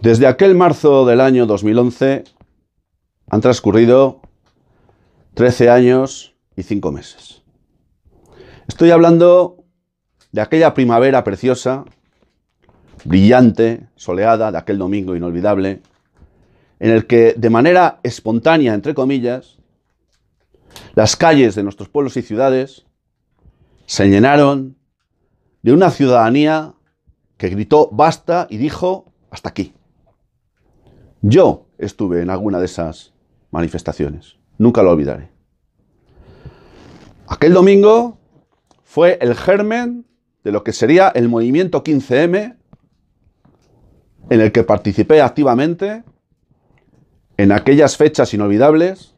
Desde aquel marzo del año 2011 han transcurrido 13 años y 5 meses. Estoy hablando de aquella primavera preciosa, brillante, soleada, de aquel domingo inolvidable, en el que de manera espontánea, entre comillas, las calles de nuestros pueblos y ciudades se llenaron de una ciudadanía que gritó basta y dijo hasta aquí. Yo estuve en alguna de esas manifestaciones. Nunca lo olvidaré. Aquel domingo fue el germen de lo que sería el movimiento 15M en el que participé activamente en aquellas fechas inolvidables,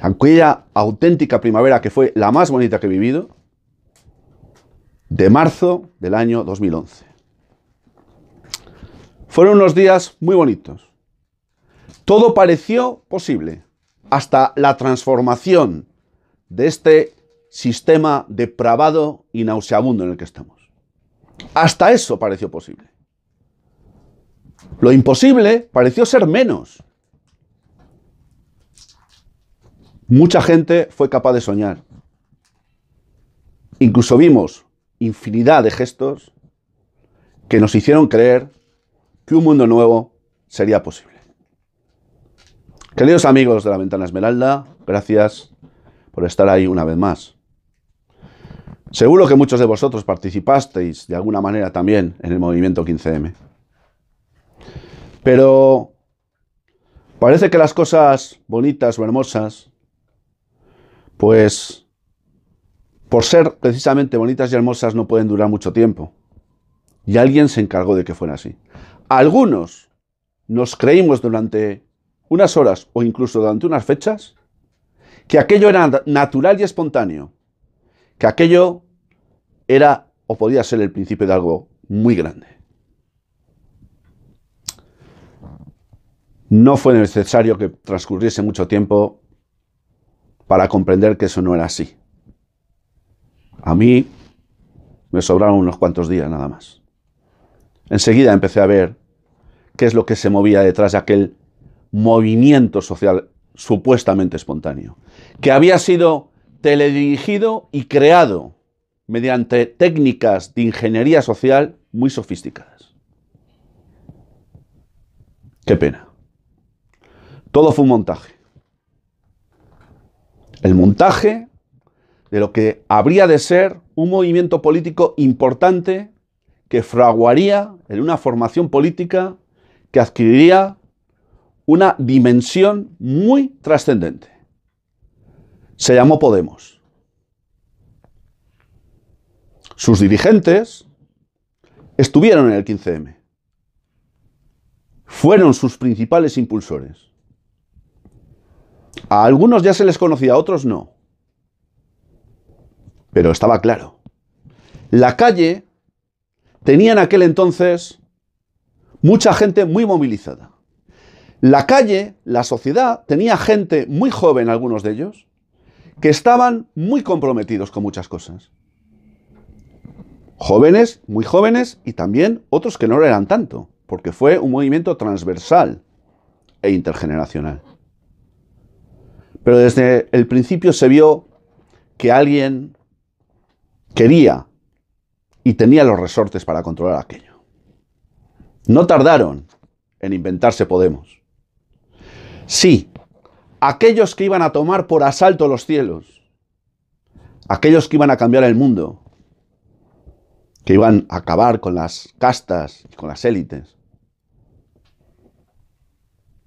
aquella auténtica primavera que fue la más bonita que he vivido, de marzo del año 2011. Fueron unos días muy bonitos. Todo pareció posible, hasta la transformación de este sistema depravado y nauseabundo en el que estamos. Hasta eso pareció posible. Lo imposible pareció ser menos. Mucha gente fue capaz de soñar. Incluso vimos infinidad de gestos que nos hicieron creer que un mundo nuevo sería posible. Queridos amigos de la Ventana Esmeralda, gracias por estar ahí una vez más. Seguro que muchos de vosotros participasteis de alguna manera también en el movimiento 15M. Pero parece que las cosas bonitas o hermosas, pues por ser precisamente bonitas y hermosas, no pueden durar mucho tiempo. Y alguien se encargó de que fuera así. Algunos nos creímos durante unas horas o incluso durante unas fechas que aquello era natural y espontáneo, que aquello era o podía ser el principio de algo muy grande. No fue necesario que transcurriese mucho tiempo para comprender que eso no era así. A mí me sobraron unos cuantos días nada más. Enseguida empecé a ver qué es lo que se movía detrás de aquel movimiento social supuestamente espontáneo, que había sido teledirigido y creado mediante técnicas de ingeniería social muy sofisticadas. Qué pena. Todo fue un montaje. El montaje de lo que habría de ser un movimiento político importante que fraguaría en una formación política que adquiriría una dimensión muy trascendente. Se llamó Podemos. Sus dirigentes estuvieron en el 15M. Fueron sus principales impulsores. A algunos ya se les conocía, a otros no. Pero estaba claro. La calle tenía en aquel entonces mucha gente muy movilizada. La calle, la sociedad, tenía gente muy joven, algunos de ellos, que estaban muy comprometidos con muchas cosas. Jóvenes, muy jóvenes, y también otros que no lo eran tanto, porque fue un movimiento transversal e intergeneracional. Pero desde el principio se vio que alguien quería y tenía los resortes para controlar aquello. No tardaron en inventarse Podemos. Sí, aquellos que iban a tomar por asalto los cielos, aquellos que iban a cambiar el mundo, que iban a acabar con las castas y con las élites,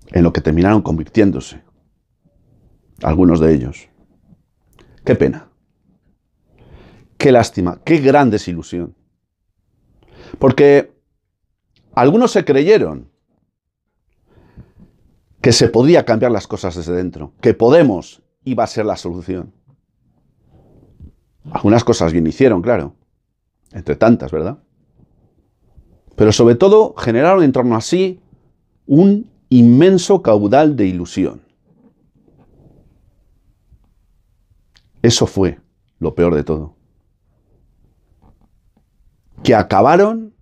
en lo que terminaron convirtiéndose, algunos de ellos. Qué pena. Qué lástima, qué gran desilusión. Porque algunos se creyeron que se podía cambiar las cosas desde dentro, que Podemos iba a ser la solución. Algunas cosas bien hicieron, claro, entre tantas, ¿verdad? Pero sobre todo generaron en torno a sí un inmenso caudal de ilusión. Eso fue lo peor de todo que acabaron,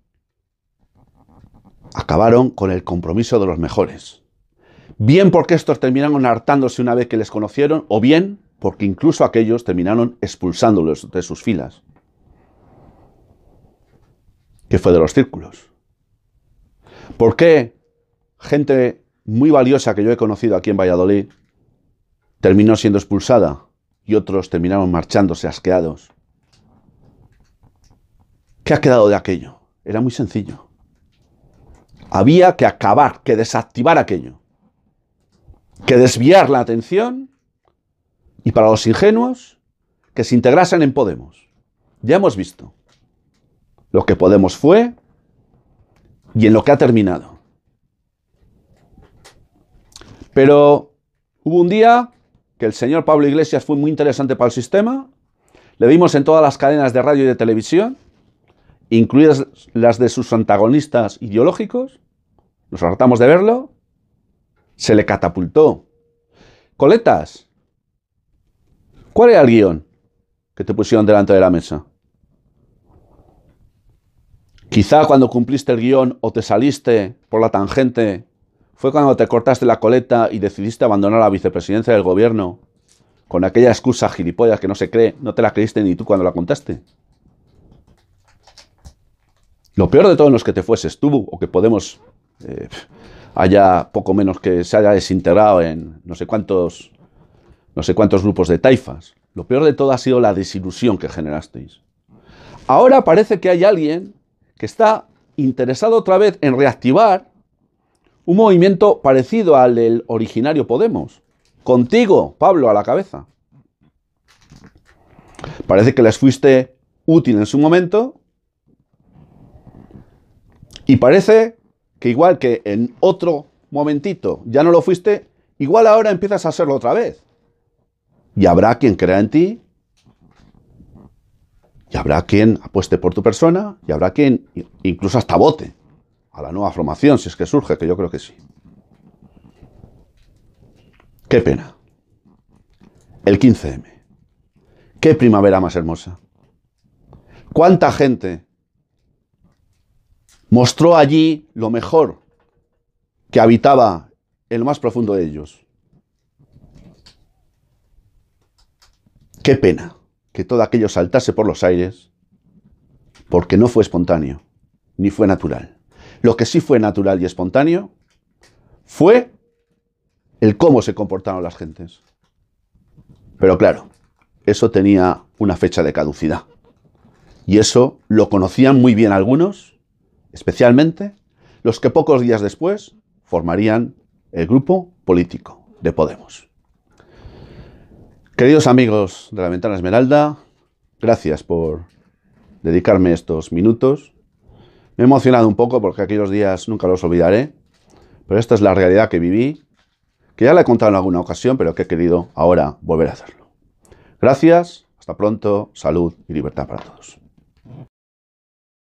acabaron con el compromiso de los mejores. Bien porque estos terminaron hartándose una vez que les conocieron, o bien porque incluso aquellos terminaron expulsándolos de sus filas. Que fue de los círculos. ¿Por qué gente muy valiosa que yo he conocido aquí en Valladolid terminó siendo expulsada y otros terminaron marchándose asqueados? ¿Qué ha quedado de aquello? Era muy sencillo. Había que acabar, que desactivar aquello. Que desviar la atención y para los ingenuos que se integrasen en Podemos. Ya hemos visto lo que Podemos fue y en lo que ha terminado. Pero hubo un día que el señor Pablo Iglesias fue muy interesante para el sistema. Le vimos en todas las cadenas de radio y de televisión incluidas las de sus antagonistas ideológicos, nos hartamos de verlo, se le catapultó. Coletas, ¿cuál era el guión que te pusieron delante de la mesa? Quizá cuando cumpliste el guión o te saliste por la tangente, fue cuando te cortaste la coleta y decidiste abandonar la vicepresidencia del gobierno, con aquella excusa gilipollas que no se cree, no te la creíste ni tú cuando la contaste. Lo peor de todo en los que te fueses tú, o que Podemos eh, haya poco menos que se haya desintegrado en no sé cuántos, no sé cuántos grupos de taifas. Lo peor de todo ha sido la desilusión que generasteis. Ahora parece que hay alguien que está interesado otra vez en reactivar un movimiento parecido al del originario Podemos. Contigo, Pablo, a la cabeza. Parece que les fuiste útil en su momento y parece que igual que en otro momentito ya no lo fuiste, igual ahora empiezas a hacerlo otra vez. Y habrá quien crea en ti, y habrá quien apueste por tu persona, y habrá quien incluso hasta vote a la nueva formación, si es que surge, que yo creo que sí. Qué pena. El 15M. Qué primavera más hermosa. ¿Cuánta gente mostró allí lo mejor que habitaba en lo más profundo de ellos. Qué pena que todo aquello saltase por los aires, porque no fue espontáneo, ni fue natural. Lo que sí fue natural y espontáneo fue el cómo se comportaron las gentes. Pero claro, eso tenía una fecha de caducidad. Y eso lo conocían muy bien algunos especialmente los que pocos días después formarían el grupo político de Podemos. Queridos amigos de la Ventana Esmeralda, gracias por dedicarme estos minutos. Me he emocionado un poco porque aquellos días nunca los olvidaré, pero esta es la realidad que viví, que ya la he contado en alguna ocasión, pero que he querido ahora volver a hacerlo. Gracias, hasta pronto, salud y libertad para todos.